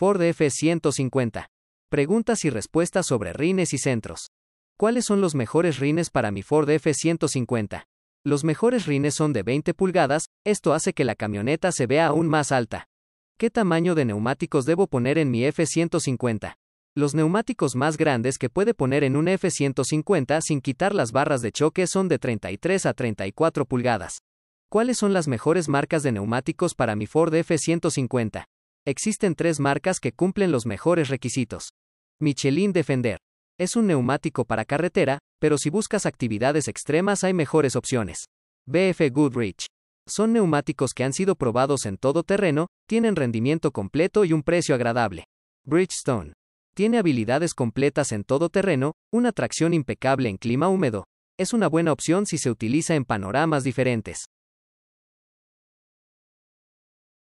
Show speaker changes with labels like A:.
A: Ford F-150. Preguntas y respuestas sobre rines y centros. ¿Cuáles son los mejores rines para mi Ford F-150? Los mejores rines son de 20 pulgadas, esto hace que la camioneta se vea aún más alta. ¿Qué tamaño de neumáticos debo poner en mi F-150? Los neumáticos más grandes que puede poner en un F-150 sin quitar las barras de choque son de 33 a 34 pulgadas. ¿Cuáles son las mejores marcas de neumáticos para mi Ford F-150? Existen tres marcas que cumplen los mejores requisitos. Michelin Defender. Es un neumático para carretera, pero si buscas actividades extremas hay mejores opciones. BF Goodrich. Son neumáticos que han sido probados en todo terreno, tienen rendimiento completo y un precio agradable. Bridgestone. Tiene habilidades completas en todo terreno, una tracción impecable en clima húmedo. Es una buena opción si se utiliza en panoramas diferentes.